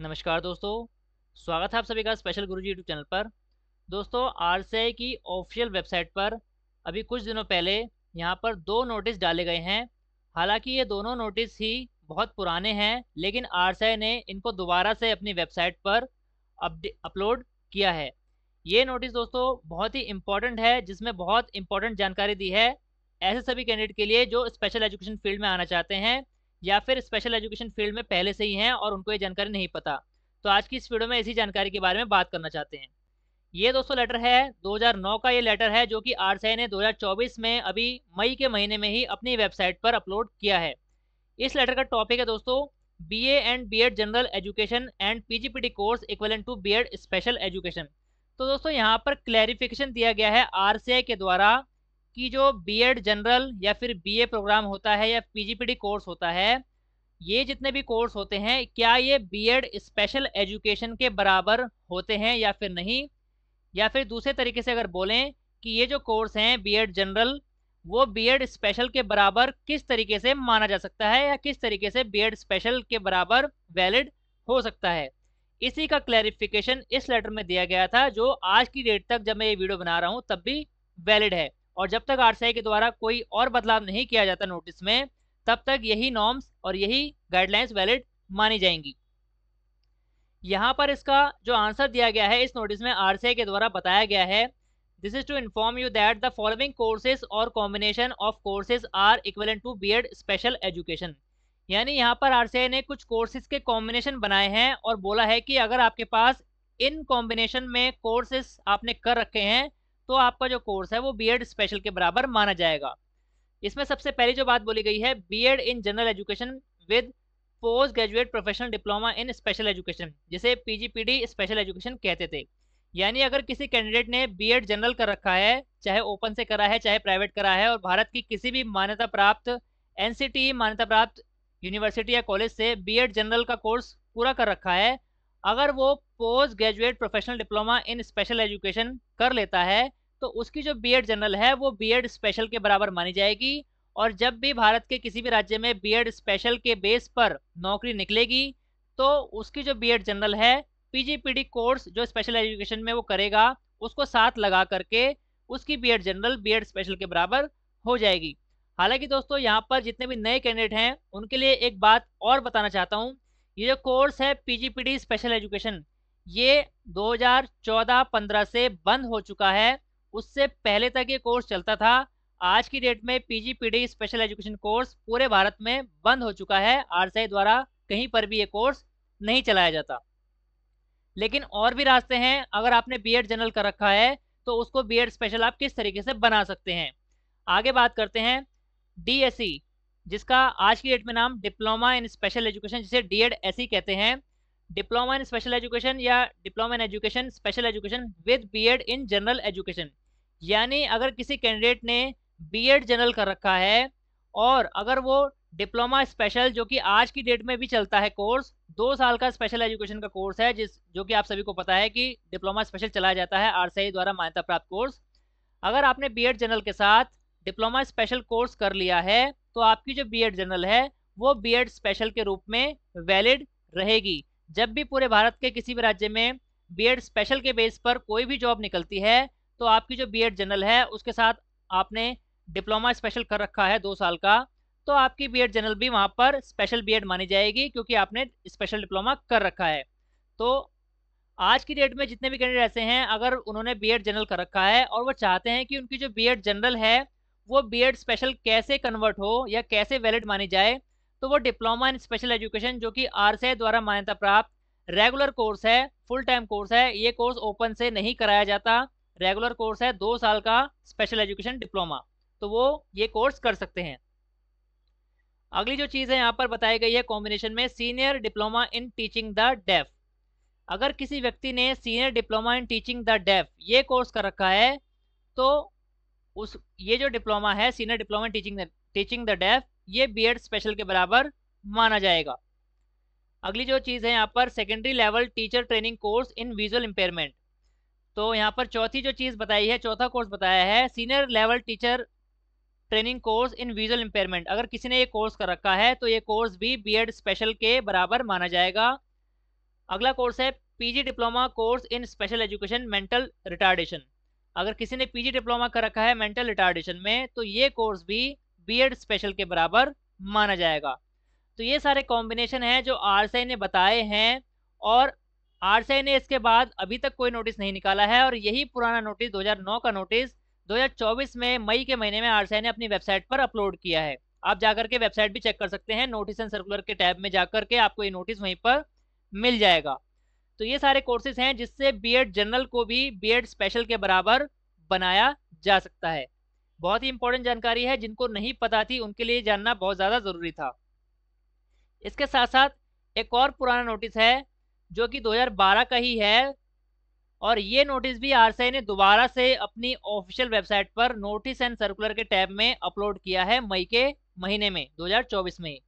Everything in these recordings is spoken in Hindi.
नमस्कार दोस्तों स्वागत है आप सभी का स्पेशल गुरुजी यूट्यूब चैनल पर दोस्तों आर की ऑफिशियल वेबसाइट पर अभी कुछ दिनों पहले यहाँ पर दो नोटिस डाले गए हैं हालांकि ये दोनों नोटिस ही बहुत पुराने हैं लेकिन आर ने इनको दोबारा से अपनी वेबसाइट पर अपलोड किया है ये नोटिस दोस्तों बहुत ही इम्पोर्टेंट है जिसमें बहुत इम्पोर्टेंट जानकारी दी है ऐसे सभी कैंडिडेट के लिए जो स्पेशल एजुकेशन फील्ड में आना चाहते हैं या फिर स्पेशल एजुकेशन फील्ड में पहले से ही हैं और उनको ये जानकारी नहीं पता तो आज की इस वीडियो में इसी जानकारी के बारे में बात करना चाहते हैं ये दोस्तों लेटर है 2009 का ये लेटर है जो कि आर ने 2024 में अभी मई के महीने में ही अपनी वेबसाइट पर अपलोड किया है इस लेटर का टॉपिक है दोस्तों B and B Ed general education and P course equivalent to B Ed special education तो दोस्तों यहाँ पर क्लैरिफिकेशन दिया गया है आर के द्वारा कि जो बीएड जनरल या फिर बीए प्रोग्राम होता है या पीजीपीडी कोर्स होता है ये जितने भी कोर्स होते हैं क्या ये बीएड स्पेशल एजुकेशन के बराबर होते हैं या फिर नहीं या फिर दूसरे तरीके से अगर बोलें कि ये जो कोर्स हैं बीएड जनरल वो बीएड स्पेशल के बराबर किस तरीके से माना जा सकता है या किस तरीके से बीएड स्पेशल के बराबर वैलिड हो सकता है इसी का क्लैरिफिकेशन इस लेटर में दिया गया था जो आज की डेट तक जब मैं ये वीडियो बना रहा हूँ तब भी वैलिड है और जब तक आरसीआई के द्वारा कोई और बदलाव नहीं किया जाता नोटिस में तब तक यही नॉर्म्स और यही गाइडलाइंस वैलिड मानी जाएंगी यहाँ पर इसका जो आंसर दिया गया है इस नोटिस में आर के द्वारा बताया गया है this is to inform you that the following courses और combination of courses are equal to B special education यानी यहाँ पर आर ने कुछ कोर्सेज के कॉम्बिनेशन बनाए हैं और बोला है कि अगर आपके पास इन कॉम्बिनेशन में कोर्सेज आपने कर रखे हैं तो आपका जो कोर्स है वो बी स्पेशल के बराबर माना जाएगा इसमें सबसे पहली जो बात बोली गई है B in general education with post graduate professional diploma in special education जिसे पीजीपीडी स्पेशल एजुकेशन कहते थे यानी अगर किसी कैंडिडेट ने बीएड जनरल कर रखा है चाहे ओपन से करा है चाहे प्राइवेट करा है और भारत की किसी भी मान्यता प्राप्त एनसीटी e मान्यता प्राप्त यूनिवर्सिटी या कॉलेज से बीएड जनरल का कोर्स पूरा कर रखा है अगर वो post graduate professional diploma in special education कर लेता है तो उसकी जो बीएड जनरल है वो बीएड स्पेशल के बराबर मानी जाएगी और जब भी भारत के किसी भी राज्य में बीएड स्पेशल के बेस पर नौकरी निकलेगी तो उसकी जो बीएड जनरल है पीजीपीडी कोर्स जो स्पेशल एजुकेशन में वो करेगा उसको साथ लगा करके उसकी बीएड जनरल बीएड स्पेशल के बराबर हो जाएगी हालांकि दोस्तों यहाँ पर जितने भी नए कैंडिडेट हैं उनके लिए एक बात और बताना चाहता हूँ ये जो कोर्स है पीजीपीडी स्पेशल एजुकेशन ये 2014-15 से बंद हो चुका है उससे पहले तक ये कोर्स चलता था आज की डेट में पीजीपीडी स्पेशल एजुकेशन कोर्स पूरे भारत में बंद हो चुका है आर द्वारा कहीं पर भी ये कोर्स नहीं चलाया जाता लेकिन और भी रास्ते हैं अगर आपने बीएड जनरल कर रखा है तो उसको बीएड स्पेशल आप किस तरीके से बना सकते हैं आगे बात करते हैं डीएससी e, जिसका आज की डेट में नाम डिप्लोमा इन स्पेशल एजुकेशन जिसे डी एड e कहते हैं डिप्लोमा इन स्पेशल एजुकेशन या diploma in education special education with B Ed in general education यानी अगर किसी कैंडिडेट ने बीएड जनरल कर रखा है और अगर वो डिप्लोमा स्पेशल जो कि आज की डेट में भी चलता है कोर्स दो साल का स्पेशल एजुकेशन का कोर्स है जिस जो कि आप सभी को पता है कि डिप्लोमा स्पेशल चलाया जाता है आर द्वारा मान्यता प्राप्त कोर्स अगर आपने बी जनरल के साथ डिप्लोमा स्पेशल कोर्स कर लिया है तो आपकी जो बी जनरल है वो बी स्पेशल के रूप में वैलिड रहेगी जब भी पूरे भारत के किसी भी राज्य में बी स्पेशल के बेस पर कोई भी जॉब निकलती है तो आपकी जो बी जनरल है उसके साथ आपने डिप्लोमा स्पेशल कर रखा है दो साल का तो आपकी बी जनरल भी वहाँ पर स्पेशल बी मानी जाएगी क्योंकि आपने स्पेशल डिप्लोमा कर रखा है तो आज की डेट में जितने भी कैंडिडेट ऐसे हैं अगर उन्होंने बी जनरल कर रखा है और वो चाहते हैं कि उनकी जो बी जनरल है वो बी स्पेशल कैसे कन्वर्ट हो या कैसे वैलिड मानी जाए तो वो डिप्लोमा इन स्पेशल एजुकेशन जो कि आर द्वारा मान्यता प्राप्त रेगुलर कोर्स है फुल टाइम कोर्स है ये कोर्स ओपन से नहीं कराया जाता रेगुलर कोर्स है दो साल का स्पेशल एजुकेशन डिप्लोमा तो वो ये कोर्स कर सकते हैं अगली जो चीज़ है यहाँ पर बताई गई है कॉम्बिनेशन में senior diploma in teaching the deaf अगर किसी व्यक्ति ने senior diploma in teaching the deaf ये कोर्स कर रखा है तो उस ये जो डिप्लोमा है senior diploma in teaching teaching the deaf ये बी स्पेशल के बराबर माना जाएगा अगली जो चीज़ है यहाँ पर secondary level teacher training course in visual impairment तो यहाँ पर चौथी जो चीज़ बताई है चौथा कोर्स बताया है senior level teacher training course in visual impairment अगर किसी ने ये कोर्स कर रखा है तो ये कोर्स भी बीएड स्पेशल के बराबर माना जाएगा अगला कोर्स है PG diploma course in special education mental retardation अगर किसी ने पीजी डिप्लोमा कर रखा है मेंटल रिटार्डेशन में तो ये कोर्स भी बीएड स्पेशल के बराबर माना जाएगा तो ये सारे कॉम्बिनेशन हैं जो आर ने बताए हैं और आरसीआई ने इसके बाद अभी तक कोई नोटिस नहीं निकाला है और यही पुराना नोटिस 2009 का नोटिस 2024 में मई के महीने में आरसीआई ने अपनी वेबसाइट पर अपलोड किया है आप जाकर के वेबसाइट भी चेक कर सकते हैं नोटिस एंड सर्कुलर के टैब में जाकर के आपको ये नोटिस वहीं पर मिल जाएगा तो ये सारे कोर्सेज हैं जिससे बी जनरल को भी बी स्पेशल के बराबर बनाया जा सकता है बहुत ही इंपॉर्टेंट जानकारी है जिनको नहीं पता थी उनके लिए जानना बहुत ज़्यादा ज़रूरी था इसके साथ साथ एक और पुराना नोटिस है जो कि 2012 का ही है और ये नोटिस भी आरसीआई ने दोबारा से अपनी ऑफिशियल वेबसाइट पर नोटिस एंड सर्कुलर के टैब में अपलोड किया है मई के महीने में 2024 में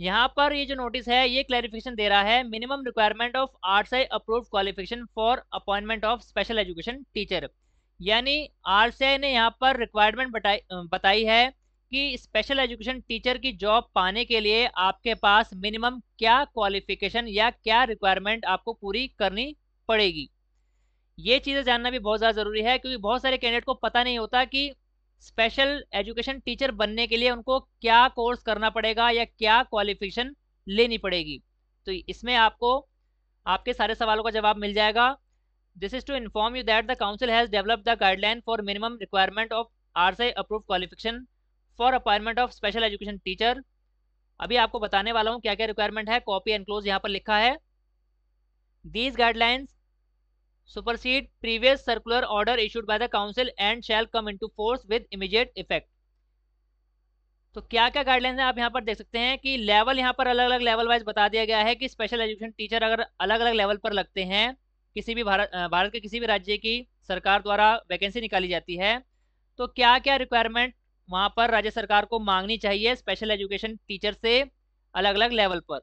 यहाँ पर ये जो नोटिस है ये क्लैरिफिकेशन दे रहा है minimum requirement of R I approve qualification for appointment of special education teacher यानी आर ने यहाँ पर रिक्वायरमेंट बताई बताई है कि स्पेशल एजुकेशन टीचर की जॉब पाने के लिए आपके पास मिनिमम क्या क्वालिफिकेशन या क्या रिक्वायरमेंट आपको पूरी करनी पड़ेगी ये चीज़ें जानना भी बहुत ज़्यादा ज़रूरी है क्योंकि बहुत सारे कैंडिडेट को पता नहीं होता कि स्पेशल एजुकेशन टीचर बनने के लिए उनको क्या कोर्स करना पड़ेगा या क्या क्वालिफिकेशन लेनी पड़ेगी तो इसमें आपको आपके सारे सवालों का जवाब मिल जाएगा is to inform you that the council has develop the guideline for minimum requirement of R RSI approve qualification for appointment of special education teacher अभी आपको बताने वाला हूँ क्या क्या रिक्वायरमेंट है कॉपी एनक्लोज यहाँ पर लिखा है these guidelines supersede previous circular order issued by the council and shall come into force with immediate effect तो क्या क्या गाइडलाइंस है आप यहाँ पर देख सकते हैं कि लेवल यहाँ पर अलग अलग लेवल वाइज बता दिया गया है कि स्पेशल एजुकेशन टीचर अगर अलग अलग लेवल पर लगते हैं किसी भी भारत भारत के किसी भी राज्य की सरकार द्वारा वैकेंसी निकाली जाती है तो क्या क्या रिक्वायरमेंट वहां पर राज्य सरकार को मांगनी चाहिए स्पेशल एजुकेशन टीचर से अलग अलग लेवल पर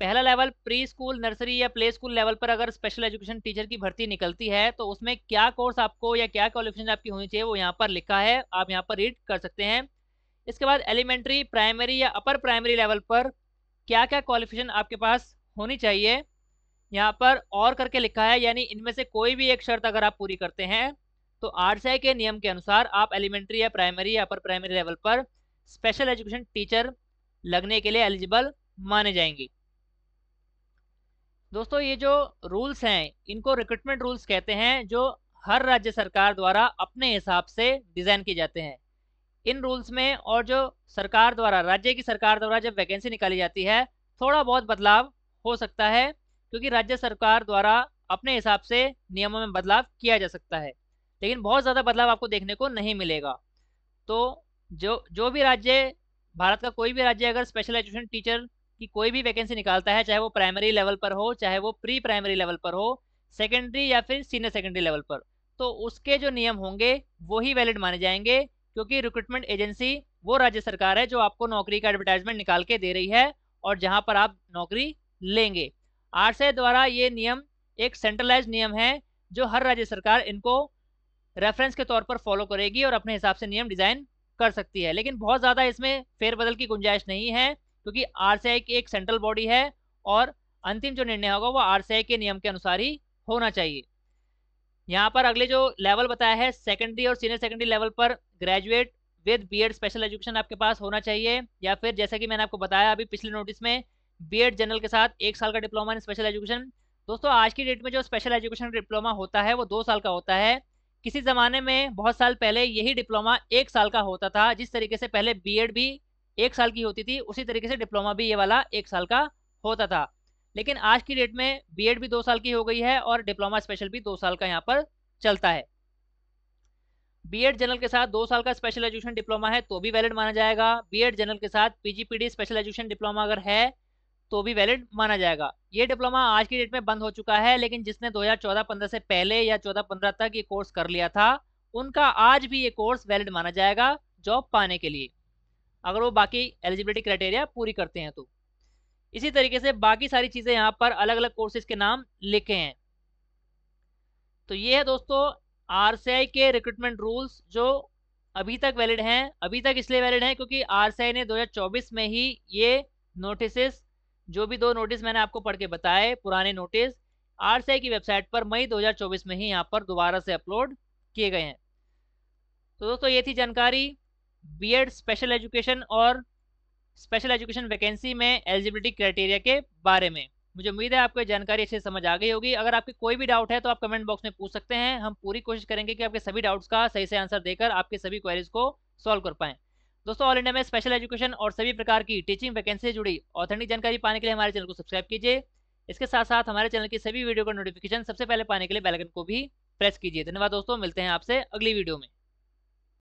पहला लेवल प्री स्कूल नर्सरी या प्ले स्कूल लेवल पर अगर स्पेशल एजुकेशन टीचर की भर्ती निकलती है तो उसमें क्या कोर्स आपको या क्या क्वालिफिकेशन आपकी होनी चाहिए वो यहाँ पर लिखा है आप यहाँ पर रीड कर सकते हैं इसके बाद एलिमेंट्री प्राइमरी या अपर प्राइमरी लेवल पर क्या क्या क्वालिफिकेशन आपके पास होनी चाहिए यहाँ पर और करके लिखा है यानी इनमें से कोई भी एक शर्त अगर आप पूरी करते हैं तो आरसीआई के नियम के अनुसार आप एलिमेंट्री या प्राइमरी या अपर प्राइमरी लेवल पर स्पेशल एजुकेशन टीचर लगने के लिए एलिजिबल माने जाएंगे दोस्तों ये जो रूल्स हैं इनको रिक्रूटमेंट रूल्स कहते हैं जो हर राज्य सरकार द्वारा अपने हिसाब से डिजाइन किए जाते हैं इन रूल्स में और जो सरकार द्वारा राज्य की सरकार द्वारा जब वैकेंसी निकाली जाती है थोड़ा बहुत बदलाव हो सकता है क्योंकि राज्य सरकार द्वारा अपने हिसाब से नियमों में बदलाव किया जा सकता है लेकिन बहुत ज़्यादा बदलाव आपको देखने को नहीं मिलेगा तो जो जो भी राज्य भारत का कोई भी राज्य अगर स्पेशल एजुकेशन टीचर की कोई भी वैकेंसी निकालता है चाहे वो प्राइमरी लेवल पर हो चाहे वो प्री प्राइमरी लेवल पर हो सेकेंडरी या फिर सीनियर सेकेंडरी लेवल पर तो उसके जो नियम होंगे वो ही वैलिड माने जाएंगे क्योंकि रिक्रूटमेंट एजेंसी वो राज्य सरकार है जो आपको नौकरी का एडवर्टाइजमेंट निकाल के दे रही है और जहां पर आप नौकरी लेंगे आरसीआई द्वारा ये नियम एक सेंट्रलाइज नियम है जो हर राज्य सरकार इनको रेफरेंस के तौर पर फॉलो करेगी और अपने हिसाब से नियम डिजाइन कर सकती है लेकिन बहुत ज्यादा इसमें फेरबदल की गुंजाइश नहीं है क्योंकि आर की एक सेंट्रल बॉडी है और अंतिम जो निर्णय होगा वो आर के नियम के अनुसार ही होना चाहिए यहाँ पर अगले जो लेवल बताया है सेकेंडरी और सीनियर सेकेंडरी लेवल पर graduate with B Ed special education आपके पास होना चाहिए या फिर जैसा कि मैंने आपको बताया अभी पिछले नोटिस में बीएड जनरल के साथ एक साल का डिप्लोमा इन स्पेशल एजुकेशन दोस्तों आज की डेट में जो स्पेशल एजुकेशन डिप्लोमा होता है वो दो साल का होता है किसी ज़माने में बहुत साल पहले यही डिप्लोमा एक साल का होता था जिस तरीके से पहले बी भी एक साल की होती थी उसी तरीके से डिप्लोमा भी ये वाला एक साल का होता था लेकिन आज की डेट में बी भी दो साल की हो गई है और डिप्लोमा स्पेशल भी दो साल का यहाँ पर चलता है एड जनरल के साथ दो साल का स्पेशल एजुकेशन डिप्लोमा है तो भी वैलिड माना जाएगा एड जनरल के साथ पीजीपीडी स्पेशल एजुकेशन डिप्लोमा अगर है तो भी वैलिड माना जाएगा ये डिप्लोमा आज की डेट में बंद हो चुका है लेकिन जिसने 2014-15 से पहले या 14-15 तक ये कोर्स कर लिया था उनका आज भी ये कोर्स वैलिड माना जाएगा जॉब पाने के लिए अगर वो बाकी एलिजिबिलिटी क्राइटेरिया पूरी करते हैं तो इसी तरीके से बाकी सारी चीज़ें यहाँ पर अलग अलग कोर्सेज के नाम लिखे हैं तो ये है दोस्तों आर के रिक्रूटमेंट रूल्स जो अभी तक वैलिड हैं अभी तक इसलिए वैलिड हैं क्योंकि आर ने दो में ही ये नोटिस जो भी दो नोटिस मैंने आपको पढ़ के बताए पुराने नोटिस आरसीआई की वेबसाइट पर मई 2024 में ही यहाँ पर दोबारा से अपलोड किए गए हैं तो दोस्तों ये थी जानकारी बीएड स्पेशल एजुकेशन और स्पेशल एजुकेशन वैकेंसी में एलिजिबिलिटी क्राइटेरिया के बारे में मुझे उम्मीद है आपको ये जानकारी अच्छे से समझ आ गई होगी अगर आपके कोई भी डाउट है तो आप कमेंट बॉक्स में पूछ सकते हैं हम पूरी कोशिश करेंगे कि आपके सभी डाउट्स का सही से आंसर देकर आपके सभी क्वेरीज को सॉल्व कर पाएँ दोस्तों ऑल इंडिया में स्पेशल एजुकेशन और सभी प्रकार की टीचिंग वैकेंसी से जुड़ी ऑथेंटिक जानकारी पाने के लिए हमारे चैनल को सब्सक्राइब कीजिए इसके साथ साथ हमारे चैनल की सभी वीडियो का नोटिफिकेशन सबसे पहले पाने के लिए बेलकन को भी प्रेस कीजिए धन्यवाद दोस्तों मिलते हैं आपसे अगली वीडियो में